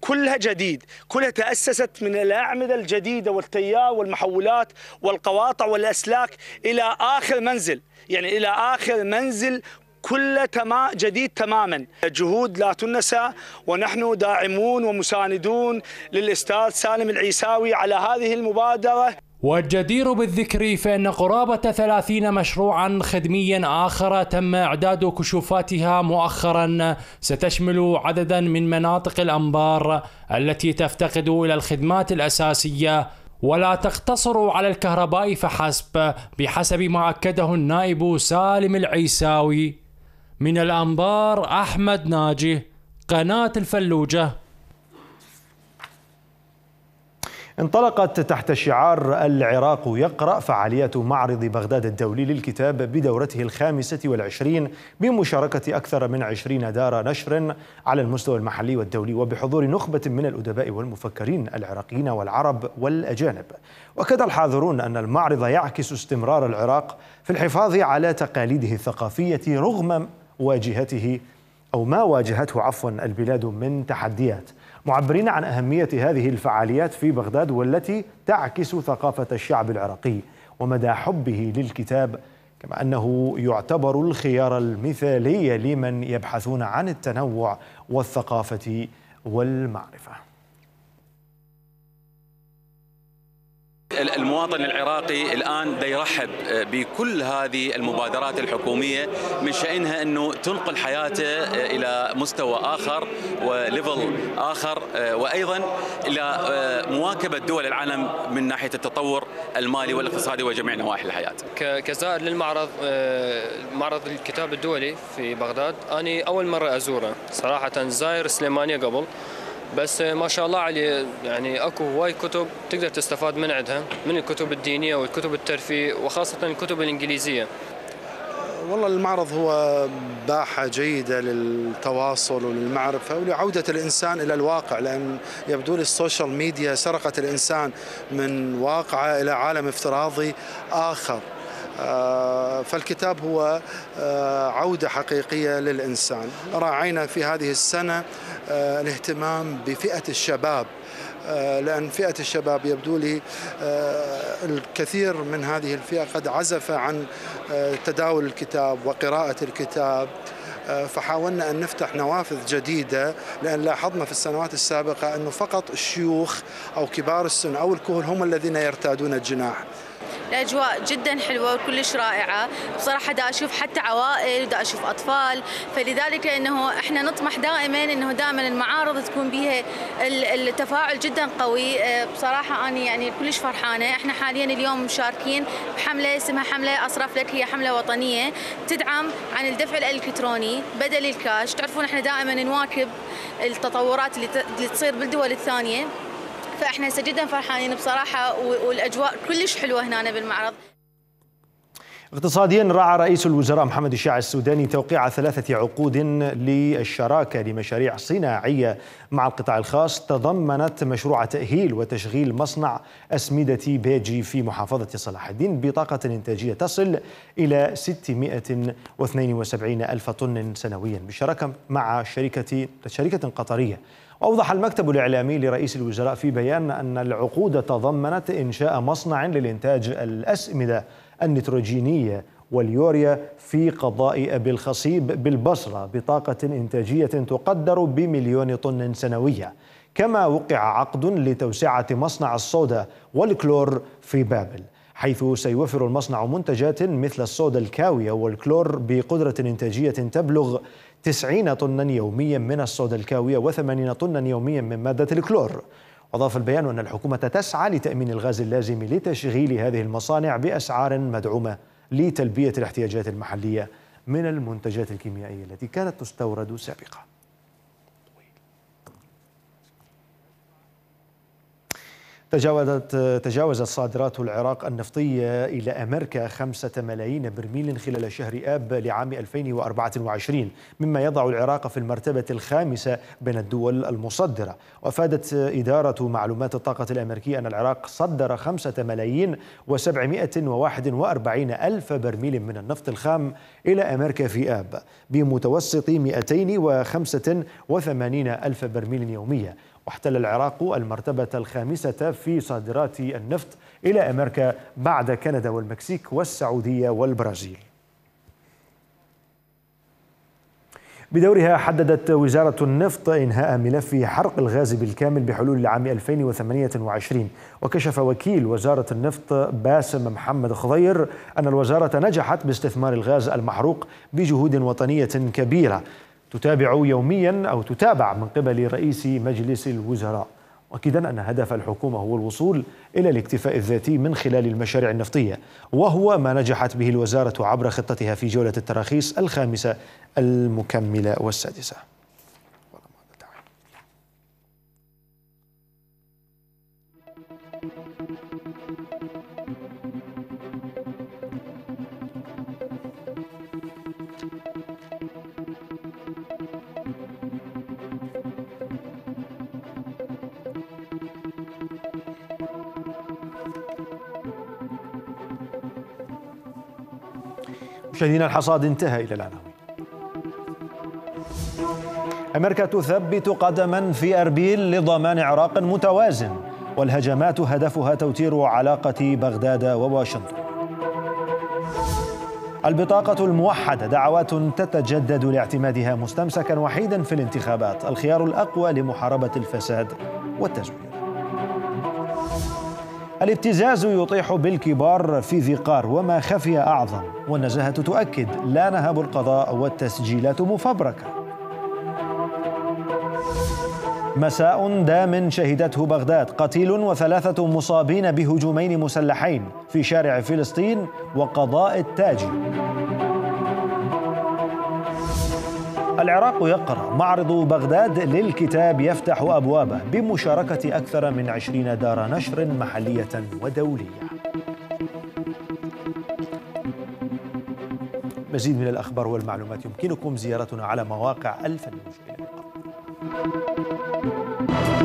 كلها جديد كلها تأسست من الأعمدة الجديدة والتيار والمحولات والقواطع والأسلاك إلى آخر منزل يعني إلى آخر منزل كل تما جديد تماما جهود لا تنسى ونحن داعمون ومساندون للأستاذ سالم العيساوي على هذه المبادرة والجدير بالذكر فإن قرابة 30 مشروعا خدميا آخر تم إعداد كشوفاتها مؤخرا ستشمل عددا من مناطق الأنبار التي تفتقد إلى الخدمات الأساسية ولا تقتصر على الكهرباء فحسب بحسب ما أكده النائب سالم العيساوي من الأنبار أحمد ناجي قناة الفلوجة انطلقت تحت شعار العراق يقرأ فعاليات معرض بغداد الدولي للكتاب بدورته الخامسة والعشرين بمشاركة أكثر من عشرين دار نشر على المستوى المحلي والدولي وبحضور نخبة من الأدباء والمفكرين العراقيين والعرب والأجانب وأكد الحاضرون أن المعرض يعكس استمرار العراق في الحفاظ على تقاليده الثقافية رغم واجهته أو ما واجهته عفوا البلاد من تحديات معبرين عن أهمية هذه الفعاليات في بغداد والتي تعكس ثقافة الشعب العراقي ومدى حبه للكتاب كما أنه يعتبر الخيار المثالي لمن يبحثون عن التنوع والثقافة والمعرفة المواطن العراقي الان يرحب آه، بكل هذه المبادرات الحكوميه من شانها انه تنقل حياته آه، الى مستوى اخر وليفل اخر آه، وايضا الى مواكبه دول العالم من ناحيه التطور المالي والاقتصادي وجميع نواحي الحياه. كزائر للمعرض معرض الكتاب الدولي في بغداد انا اول مره ازوره صراحه زاير سليمانيه قبل بس ما شاء الله عليه يعني اكو هواي كتب تقدر تستفاد من عندها من الكتب الدينيه والكتب الترفيه وخاصه الكتب الانجليزيه والله المعرض هو باحة جيدة للتواصل وللمعرفة ولعودة الإنسان إلى الواقع لأن يبدو لي السوشيال ميديا سرقت الإنسان من واقعه إلى عالم افتراضي آخر آه، فالكتاب هو آه، عودة حقيقية للإنسان راعينا في هذه السنة آه، الاهتمام بفئة الشباب لأن فئة الشباب يبدو لي الكثير من هذه الفئة قد عزف عن تداول الكتاب وقراءة الكتاب فحاولنا أن نفتح نوافذ جديدة لأن لاحظنا في السنوات السابقة أنه فقط الشيوخ أو كبار السن أو الكهل هم الذين يرتادون الجناح الاجواء جدا حلوه وكلش رائعه بصراحه دا اشوف حتى عوائل دا اشوف اطفال فلذلك انه احنا نطمح دائما انه دائما المعارض تكون بها التفاعل جدا قوي آه، بصراحه انا يعني كلش فرحانه احنا حاليا اليوم مشاركين بحمله اسمها حمله اصرف لك هي حمله وطنيه تدعم عن الدفع الالكتروني بدل الكاش تعرفون احنا دائما نواكب التطورات اللي تصير بالدول الثانيه فاحنا جدا فرحانين بصراحه والاجواء كلش حلوه هنا بالمعرض اقتصاديا راعى رئيس الوزراء محمد الشاع السوداني توقيع ثلاثة عقود للشراكة لمشاريع صناعية مع القطاع الخاص تضمنت مشروع تأهيل وتشغيل مصنع أسمدة بيجي في محافظة صلاح الدين بطاقة إنتاجية تصل إلى 672 ألف طن سنويا بالشراكة مع شركة شركة قطرية أوضح المكتب الإعلامي لرئيس الوزراء في بيان أن العقود تضمنت إنشاء مصنع للإنتاج الأسمدة النيتروجينية واليوريا في قضاء أبي الخصيب بالبصرة بطاقة إنتاجية تقدر بمليون طن سنوية كما وقع عقد لتوسعة مصنع الصودا والكلور في بابل حيث سيوفر المصنع منتجات مثل الصودا الكاوية والكلور بقدرة إنتاجية تبلغ 90 طنا يوميا من الصودا الكاوية و80 طنا يوميا من مادة الكلور وأضاف البيان أن الحكومة تسعى لتأمين الغاز اللازم لتشغيل هذه المصانع بأسعار مدعومة لتلبية الاحتياجات المحلية من المنتجات الكيميائية التي كانت تستورد سابقاً تجاوزت تجاوزت صادرات العراق النفطية إلى أمريكا خمسة ملايين برميل خلال شهر آب لعام 2024 مما يضع العراق في المرتبة الخامسة بين الدول المصدرة وأفادت إدارة معلومات الطاقة الأمريكية أن العراق صدر خمسة ملايين وسبعمائة وواحد وأربعين ألف برميل من النفط الخام إلى أمريكا في آب بمتوسط 285 ألف برميل يوميا واحتل العراق المرتبة الخامسة في صادرات النفط إلى أمريكا بعد كندا والمكسيك والسعودية والبرازيل بدورها حددت وزارة النفط إنهاء ملف حرق الغاز بالكامل بحلول العام 2028 وكشف وكيل وزارة النفط باسم محمد خضير أن الوزارة نجحت باستثمار الغاز المحروق بجهود وطنية كبيرة تتابع يوميا أو تتابع من قبل رئيس مجلس الوزراء مؤكدا أن هدف الحكومة هو الوصول إلى الاكتفاء الذاتي من خلال المشاريع النفطية وهو ما نجحت به الوزارة عبر خطتها في جولة التراخيص الخامسة المكملة والسادسة مشاهدينا الحصاد انتهى إلى العناوين أمريكا تثبت قدما في أربيل لضمان عراق متوازن والهجمات هدفها توتير علاقة بغداد وواشنطن البطاقة الموحدة دعوات تتجدد لاعتمادها مستمسكا وحيدا في الانتخابات الخيار الأقوى لمحاربة الفساد والتزوير الابتزاز يطيح بالكبار في ذقار وما خفي أعظم والنزاهة تؤكد لا نهب القضاء والتسجيلات مفبركة مساء دام شهدته بغداد قتيل وثلاثة مصابين بهجومين مسلحين في شارع فلسطين وقضاء التاج العراق يقرأ معرض بغداد للكتاب يفتح أبوابه بمشاركة أكثر من عشرين دار نشر محلية ودولية مزيد من الأخبار والمعلومات يمكنكم زيارتنا على مواقع الفن